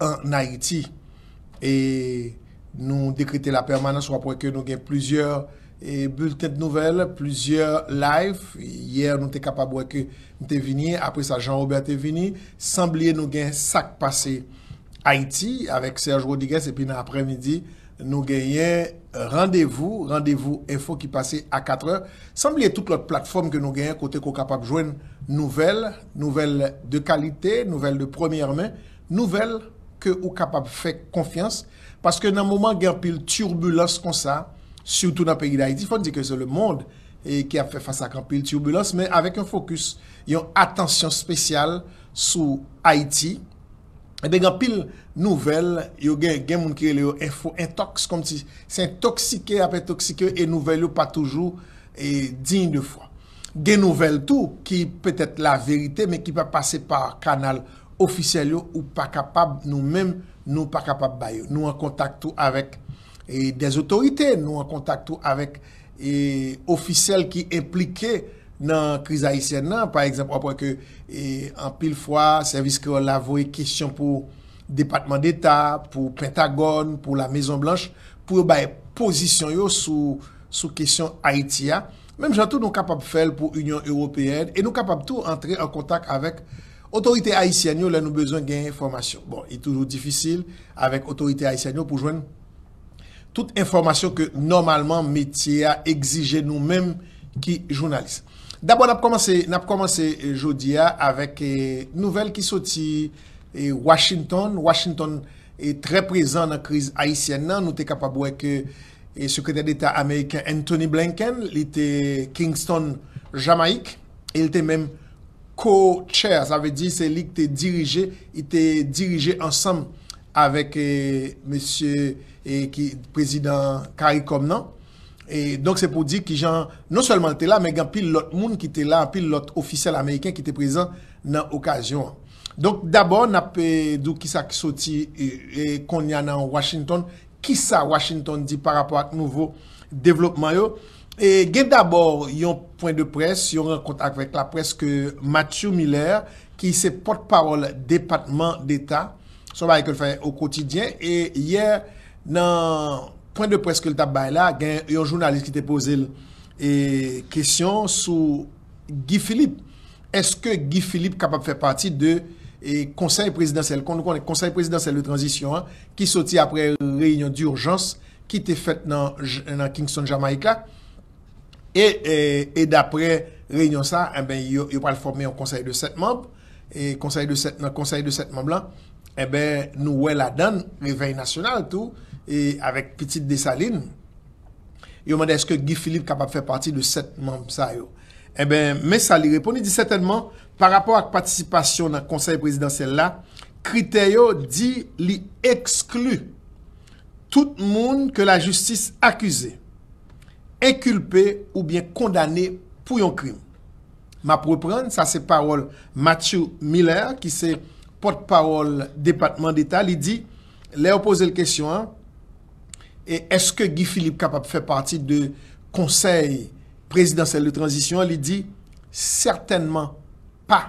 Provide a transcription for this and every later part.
en Haïti. Et nous décriter la permanence ou apre que nous gagne plusieurs bulletins de nouvelles, plusieurs lives. Hier, nous t'es capable de te vigner. Après ça, Jean-Robert te vignes. Samblier, nous gagne sac passé Haïti avec Serge Rodiguez. Et puis, dans l'après-midi, nous gagne rendez-vous. Rendez-vous, il faut qu'il passe à 4h. Samblier, toute la plateforme que nous gagne ou t'es capable de joindre. Nouvel, nouvel de qualité, nouvel de première main, nouvel... ke ou kapap fek konfians paske nan mouman gen pil turbulans kon sa, sou tou nan peyi da Haiti, fò di ke se le moun e, ki ap fe fasa kan pil turbulans men avek yon fokus, yon atansyon spesyal sou Haiti de gen pil nouvel yo gen moun ki le yo info intox, kom ti se intoxike apen toxike, e nouvel yo pa toujou e din de fwa gen nouvel tou, ki pe te la verite, men ki pa pase pa kanal ofisyel yo ou pa kapab nou men, nou pa kapab bayo. Nou an kontak tou avèk e, des otorite, nou an kontak tou avèk e, ofisyel ki implike nan kriz Haitien nan, par exemple, apwa ke e, an pil fwa, servis ki yo lavoye kisyon pou Depatman d'Etat, pou Pentagon, pou la Maison Blanche, pou yo baye posisyon yo sou kisyon Haitia. Menm jantou nou kapab fel pou Union Européenne, e nou kapab tou antre an kontak avèk, Otorite haisyanyo la nou bezon genye informasyon. Bon, e toujou difisil avèk otorite haisyanyo pou jwen tout informasyon ke normalman metye a egzije nou men ki jounalise. Dabwa nap komanse, nap komanse euh, jodi a avèk euh, nouvel ki soti euh, Washington. Washington e tre prezant nan kriz haisyanyan. Nou te kapabwe ke sekretèr d'Etat Amerikan Anthony Blinken. Li te Kingston Jamaik. Li te menm Co-chair, sa ve di se li ki te dirije, i te dirije ansam avek euh, monsye prezident Karikom nan. E donk se pou di ki jan, non selman te la, me gen pil lot moun ki te la, pil lot ofisyal Ameriken ki te prezant nan okasyon. Donk dabon, napè dou ki sa ki soti konya nan Washington, ki sa Washington di parapwa ak nouvo developmayo, E gen d'abord yon point de presse, yon kontak vek la presse ke Matthew Miller ki se pot parol Departement d'Etat, so ba ek el fè au kotidyen. Et yè, nan point de presse ke l tab bay la, gen yon jounaliste ki te pose l kesyon e sou Guy Philippe. Eske Guy Philippe kapap fè parti de konsey presidansel, kon nou kon ek konsey presidansel de transisyon ki soti apre reyon di urjans ki te fèt nan Kingston Jamaika. e euh, d'apre reyon sa, e ben yo pral formi an konsey de set mamp e konsey de set mamp la e ben nou wè la dan, revèy nasyonal tout, e avèk petit desaline yo mwen de eske Guy Philippe kapap fè partit de set mamp sa yo e ben mè sa li reponi, di setenman par rapport ak patisipasyon nan konsey presidansel la kriteyo di li eksklu tout moun ke la justis akuse e kulpe ou bien kondane pou yon krim. Ma prou pren, sa se parol Matthew Miller, ki se pot parol Departement d'Etat, li di, le opose l kèsyon, e eske Guy Philippe kapap fè parti de konsey presidansel de transisyon, li di, certainman pa,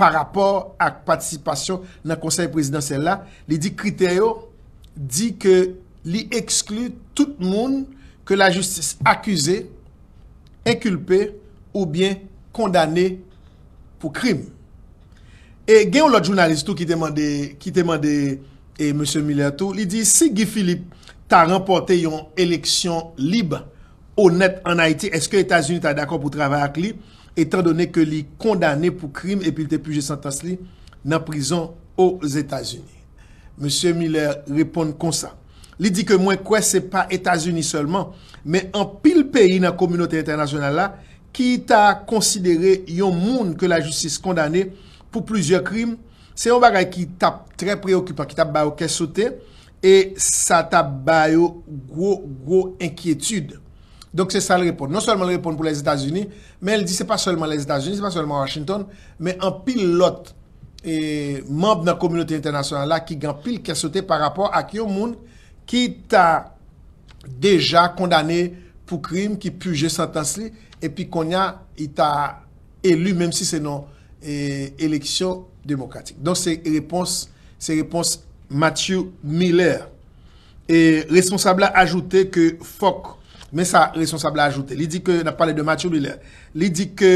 par rapport ak patisipasyon nan konsey presidansel la, li di, kriteyo, di ke li eksklu tout moun ke la justis akuse, enkulpe ou bien kondane pou krim. E gen yon lot jounalistou ki temande, ki temande e Monsie Miller tou, li di, si Guy Philippe ta remporte yon eleksyon libe ou net an Haiti, eske Etats-Unis ta d'akon pou travay ak li, etan donen ke li kondane pou krim epil te pijesantans li nan prison ou Etats-Unis. Monsie Miller repon kon sa, Li di ke mwen kwe se pa Etats-Unis seulement, men an pil peyi nan Komunote Internationale la, ki ta konsidere yon moun ke la justice kondane pou plouzyor krim, se yon bagay ki tap tre preokipan, ki tap bayo kesote, e sa tap bayo gwo gwo enkyetude. Donk se sa l repon, non solman l repon pou les Etats-Unis, men el di se pa solman les Etats-Unis, se pa solman Washington, men an pil lot memb nan Komunote Internationale la, ki gan pil kesote par rapport ak yon moun ki ta deja kondane pou krim, ki puje santans li, epi konya, ita elu, menm si se nan e, eleksyon demokratik. Don se repons, se repons Matthew Miller, e responsable ajoute ke Fok, men sa responsable ajoute, li di ke, nan pale de Matthew Miller, li di ke,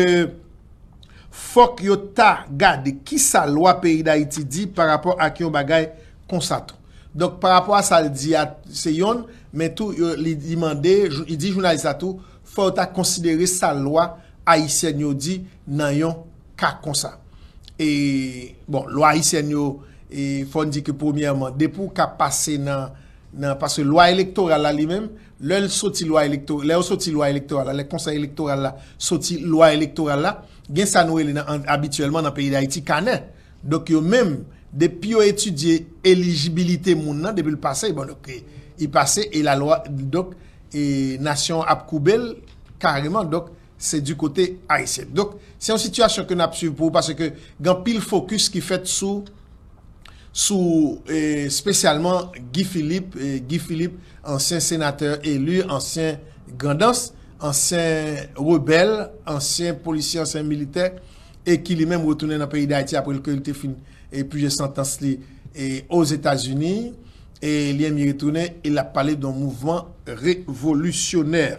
Fok yo ta gade, ki sa lwa peyi da iti di, par rapport a ki yo bagay konsato. Dok, par apwa sa di at se yon, men tou euh, li dimande, i di jounalisa tou, fote a konsidere sa lwa ayisyen yo di nan yon ka konsa. E, bon, lwa ayisyen yo, fote di ke pounyaman, depou ka pase nan, nan pase lwa elektorala li men, le ou soti lwa elektorala, le konsa elektorala, soti lwa elektorala, gen sa noue li nan, abituellement nan peyi da iti kane. Dok, yo menm, Depi yo etudye elijibilite moun nan, depi l'pase, bon, yi passe, e la lwa, dok, e nasyon ap koubel, kareman, dok, se du kote Aïsien. Dok, se yon situasyon ke n ap suiv pou, pase ke gen pil fokus ki fet sou, sou, e, spesyalman, Guy Philippe, e, Guy Philippe, ansyen senater elu, ansyen gandans, ansyen rebel, ansyen polisyen, ansyen militer, e ki li menm wotounen ap rey da Aïti apre l'kolite finit. Et puis j'ai sentans li États-Unis. états unis et li emi retourné, il a parlé d'un mouvement révolutionnaire.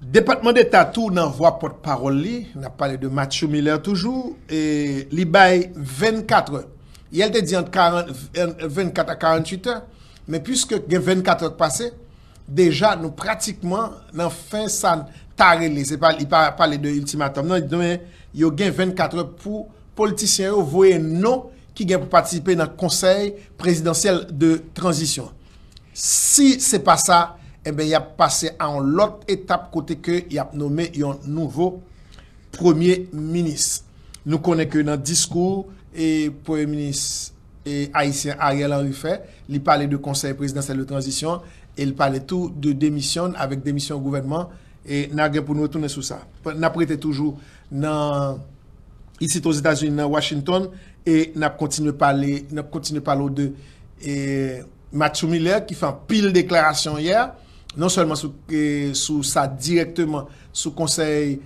département d'État, tout n'envoie voix porte-parole, il a parlé de Mathieu Miller toujours et li bay 24 Il Il te dit entre 24 euh, à 48 heures, mais puisque il 24 heures passé déjà nous pratiquement, nous fin ça Il les pas pas il parle de ultimatum il yo 24 heures pour... politisyen yo vouye nou ki gen pou patisipe nan konsey prezidansyel de tranzisyon. Si se pa sa, ebe yap pase an lot etap kote ke yap nome yon nouvo premier minis. Nou konen ke nan diskou e premier minis e Aisyen Ariel Anrifè, li pale de konsey prezidansyel de tranzisyon, li pale tou de demisyon, avek demisyon gouvernement, e nan gen pou nou toune sou sa. Nan prete toujou nan... Isi touz Etats-Unis nan Washington e nap kontine palo de Mathieu Miller ki fan pil deklarasyon yer non selman sou sa direktyman sou konsey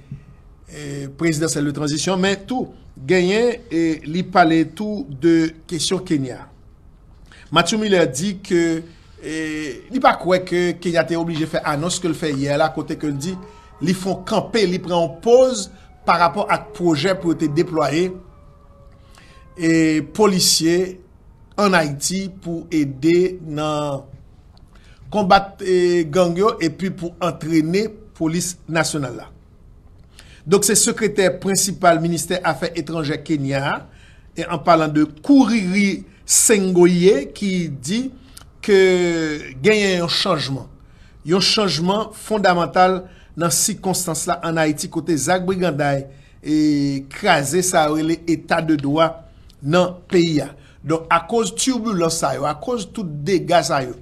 prezidansel de transisyon men tou, genyen li pale tou de kesyon Kenya. Mathieu Miller di ke li pa kwe ke Kenya te oblige fe anons ke l fe yer la kote ke l di li fon kampe, li preon pose pa rapor ak proje pou ete deploye policye an Haiti pou ede nan kombate gangyo epi pou antrene polis nasyonal la. Dok se sekreter prinsipal Ministè Afè Etranjè Kenya en palan de Kouriri Sengoye ki di ke genye yon chanjman. Yon chanjman fondamental nan sikonstans la an Haïti kote Zak Briganday, e krasè sa ou e le etat de doa nan peyi a. Don a koz tubulo sa yo, a koz tout degaz sa yo,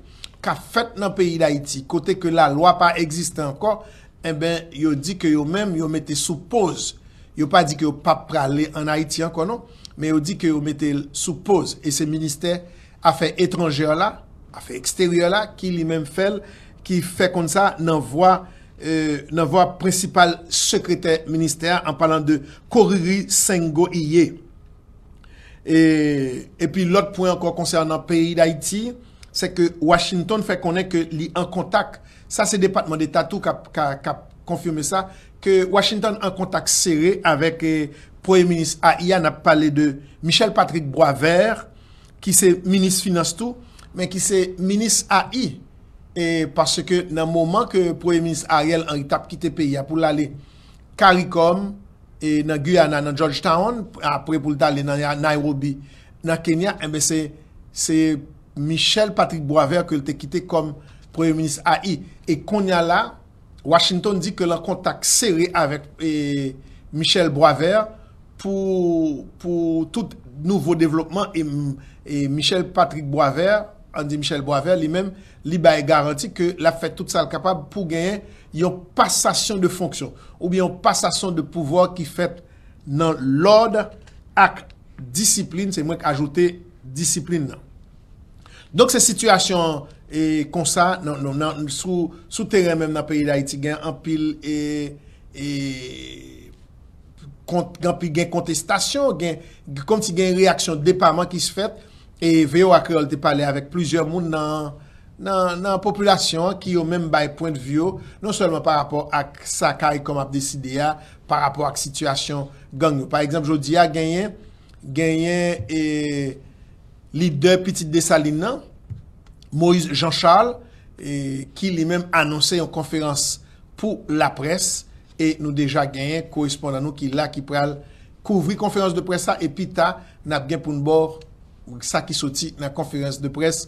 ka fèt nan peyi d'Haïti, kote ke la lwa pa eksiste anko, e ben yo di ke yo mèm yo mette sou pose, yo pa di ke yo pa prale an Haïti anko non, men yo di ke yo mette sou pose, e se ministè a fè etranjè la, a fè ekstèryè la, ki li mèm fèl, ki fè kon sa nan vwa sa, Navoir euh, principal secrétaire principale secrétaire parlant en parlant de Koriri Sengo Et puis l'autre point encore concernant le pays d'Haïti, c'est que Washington fait connaître que en en contact, ça c'est le d'état Tatou qui confirmé ça ça, que Washington en contact serré avec le euh, Premier Ministre On a parlé de Michel Patrick Boisvert, qui c'est Ministre Finance mais qui qui Ministre A.I., e paske nan mouman ke Proye Ministre Ariel anri tap kite peyi, apou lale Karikom, e nan Guyana, nan Georgetown, apou lale pou lale nan Nairobi, nan Kenya, eh enbe se Michel Patrick Boisvert ke lte kite kom Proye Ministre AI. E konya la, Washington di ke lakontak seri avèk e, Michel Boisvert pou tout nouvo devlopman e, e Michel Patrick Boisvert an di Michel Boisvert li men, li ba e garanti ke la fè tout sal kapab pou gen yon passasyon de fonksyon ou bi yon passasyon de pouvoi ki fèt nan l'ode ak disipline, non, non, non, se mwen k ajoute disipline nan Donk se situasyon kon sa, nan sou sou teren men nan peyi la iti gen an pil e gen kontestasyon gen konti gen reaksyon depa man ki s fèt E Veyo akreol te pale avek plizye moun nan populasyon ki yo menm baye pointe vyo non selman pa rapor ak sakay kom ap deside ya par rapor ak situasyon gang nou. Par ekzamp, jodi ya genyen, genyen e, li de piti de salin nan, Moise Jean Charles, e, ki li menm anonsen yon konferans pou la pres, e nou deja genyen korespondan nou ki la ki pral kouvri konferans de pres sa epi ta nap genpoun bor konferans. sa ki soti nan konferens de pres,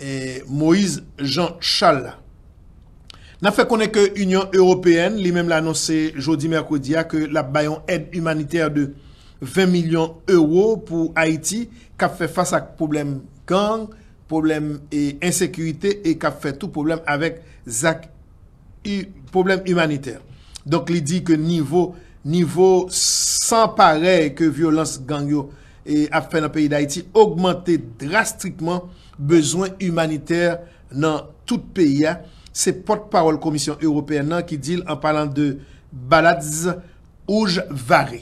e, Moïse Jean Challa. Nan fe konen ke Union Européenne, li menm la annonse jodi-merkoudia ke la bayon aide humanitaire de 20 milyon euro pou Haiti kap fe fasa problem gang, problem e insekuité e kap fe tout problem avèk zak problem humanitaire. Donk li di ke nivou nivou san parey ke violans gangyo E ap fè nan peyi d'Haïti, augmente drastikman bezwen humanitèr nan tout peyi a, se pot parol komisyon européen nan ki dil an palan de baladze ouj varè.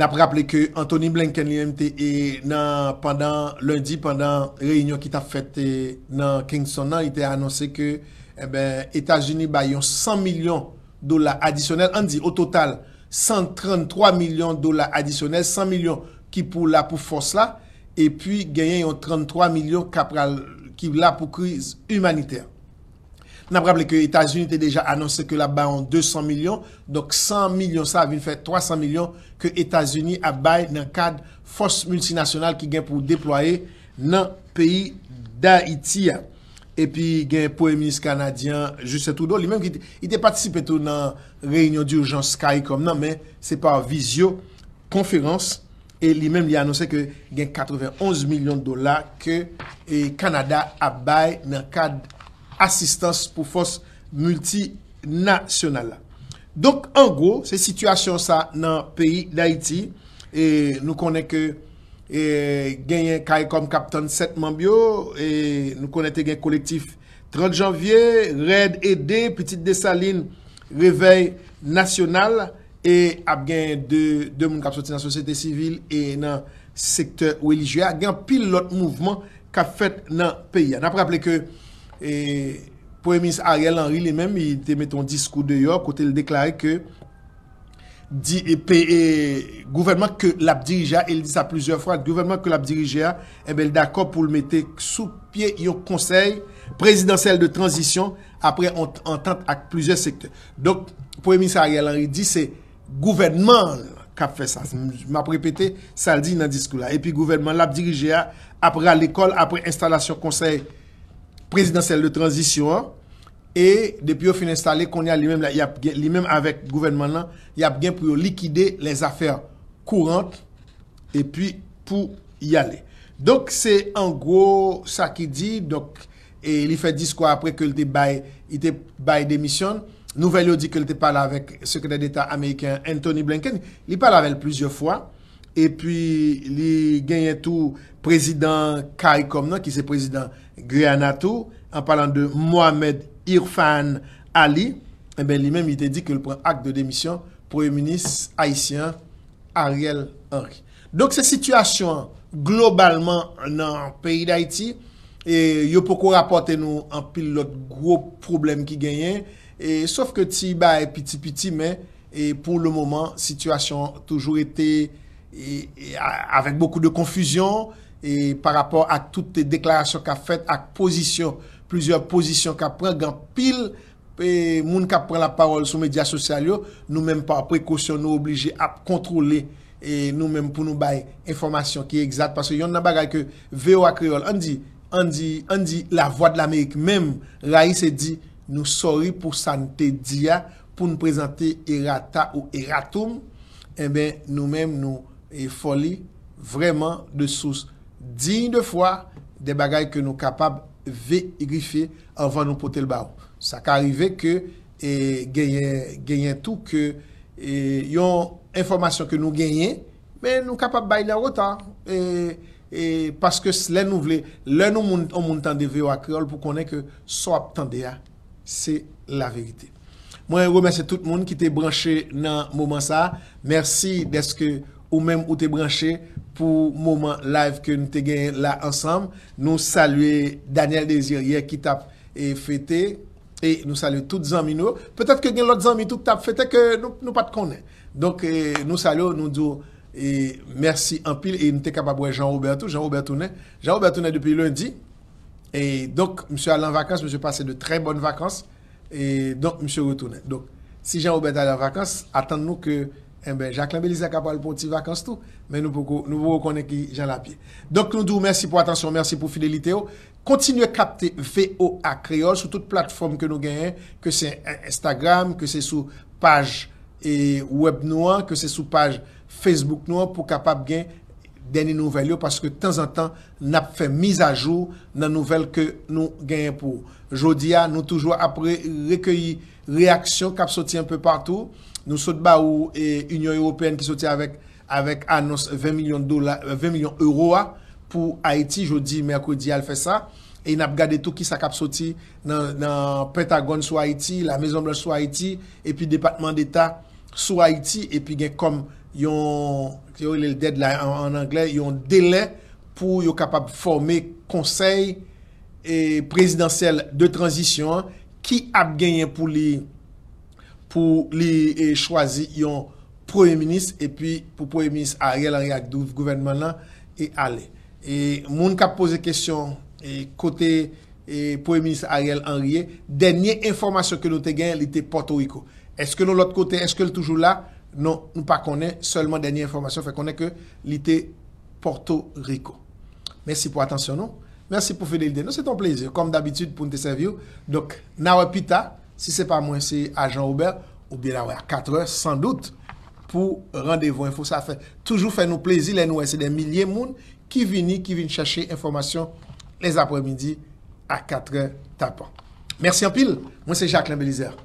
Nap rappele ke Anthony Blinken, l'IMT, e nan lundi pandan reynyon ki ta fète nan Kingston nan, ite anonsè ke Etat-Unis bayon 100 milyon dola adisyonel an di, o total, 133 milyon dola adisyonel, 100 milyon ki pou la pou fos la, epi genyen yon 33 milyon ki pou la pou krize humaniter. Nan prable ke Etasunite deja annonse ke la ba yon 200 milyon, dok 100 milyon sa avin fè 300 milyon ke Etasunite abay nan kad fos multinasional ki gen pou deploye nan peyi d'Haïti ya. epi gen poemis kanadyan juste tout do, li menm ki te patisipetou nan reynyon di urjan Skycom nan men, se pa vizyo konferans, e li menm li anonsen ke gen 91 milyon dola ke kanada abay nan kad asistans pou fos multinasyonal donk an go, se situasyon sa nan peyi da iti nou konen ke E gen yon kay kom kapton setman byo, e nou konete gen kolektif 30 janvye, Red Ede, Petite Desaline, Reveil National, e ap gen de moun kap soti nan sosete sivil, e nan sekte ou elijouya, gen pil lot mouvman kap fet nan peya. Napre aple ke, e, poemis Ariel Henry li men, te met ton diskou deyo, kote l deklare ke, Di, pe, gouvernement ke lap dirije a, el di sa plusieurs fwa, gouvernement ke lap dirije a, ebel eh d'akop pou l mette sou pie yon konsey prezidansel de transisyon apre entente ak plusieurs sektors. Dok, pou emin sa agel an, el di se, gouvernement kap fe sa. M ap repete, sa l di nan disku la. Epi, gouvernement lap dirije a, apre al ekol, apre instalasyon konsey prezidansel de transisyon a, E depi yo fin installe kon ya li menm la, li menm avek gouvenman lan, yap gen pou yo likide les afer kourent, epi pou y ale. Dok se an gro sa ki di, et li fe diskwa apre ke li te baye demisyon, nouvel yo di ke li te pale avek sekredè d'Etat amèyken Anthony Blinken, li pale avek plizye fwa, epi li genye tou prezidèn Kaikom nan, ki se prezidèn Grianatou, an palan de Mohamed Yilani, Irfan Ali, eh li menm ite di ke le pren ak de demisyon proye mounis Haitien Ariel Henry. Dok se situasyon globalman nan peri d'Haiti, yo pokou rapote nou an pil lot gro problem ki genyen, saf ke ti ba et pi ti pi ti, men, pou le mouman, situasyon toujou ete avèk bokou de konfüzyon e par rapport ak tout te deklarasyon ka fet ak posisyon plouzyor pouzisyon kap pren, gan pil moun kap pren la parol sou media sosyal yo, nou menm pa prekosyon nou oblije ap kontrole, nou menm pou nou baye informasyon ki egzat, parce yon nan bagay ke veyo akriol, an di la voa de l'Amerik, menm ray se di nou sori pou san te dia, pou nou prezante erata ou eratoum, eh nou menm nou e foli vreman de sous, digne de fwa, de bagay ke nou kapab ekonomi, verifi anvan nou pote l ba ou. Sa ka arrive ke eh, genyen tou ke eh, yon informasyon ke nou genyen, men nou kapap bay la wotan. Paske slen nou vle, len nou moun tan de ve wakrol pou konen ke swap tan de ya. Se la verite. Mwen remese tout moun ki te branche nan mouman sa. Mersi deske ou même tu es branché pour moment live que nous avons là ensemble. Nous saluons Daniel Désir hier qui et fêté et nous saluons toutes les amis nous. Peut-être que avons l'autre amis tout t'a fêté que nous nous pas connaît. Donc eh, nous saluons nous disons eh, merci en pile et nous sommes capable de jean Roberto Jean-Robert Jean-Robert depuis lundi. Et donc monsieur allé en vacances, monsieur passé de très bonnes vacances et donc monsieur retourné. Donc si Jean-Robert allé en vacances, attendons nous que En eh ben, j aklambe li zakapal pou ti vakans tou. Men nou pou konen ki jan la pi. Donk nou dou, mersi pou atansyon, mersi pou fidelite yo. Kontinuè kapte VOA Creole sou tout plateforme ke nou genyen. Ke se Instagram, ke se sou page web nouan, ke se sou page Facebook nouan pou kapap gen deni nouvel yo paske tan zan tan nap fe miz a jou nan nouvel ke nou genyen pou. Jodi ya nou toujwa apre rekayi reaksyon kap soti anpe partou. Nou sot ba ou e, Union Européenne ki soti avek annons 20 milyon euro a pou Haiti jodi, merkodi, alfesa e nap gade tout ki sa kap soti nan Pentagon sou Haiti la Maison Blanche sou Haiti epi Departement d'Etat sou Haiti epi gen kom yon yon delè pou yon kapap formé konsey prezidansel de transisyon ki ap genyen pou li pou li e chwazi yon proye minis, e pi pou proye minis Ariel Anriye akdouf gouvenman lan e ale. E moun ka pose kesyon, e kote e, proye minis Ariel Anriye, denye informasyon ke nou te gen, li te Porto Rico. Eske nou lot kote, eske l toujou la? Non, nou pa konen, selman denye informasyon, fe konen ke li te Porto Rico. Mersi pou atensyon nou. Mersi pou Fede Hilde, nou se ton pleze, kom d'abitud pou nte servyou. Dok, nare pita, Si se pa mwen se ajan oube, oube la wè a 4 h, san dout pou randevon. Fou sa fè. Toujou fè nou plezi lè nou wè se de milye moun ki vini, ki vini chèche informasyon lè apre midi a 4 h tapan. Mersi an pil. Mwen se Jacqueline Belizeur.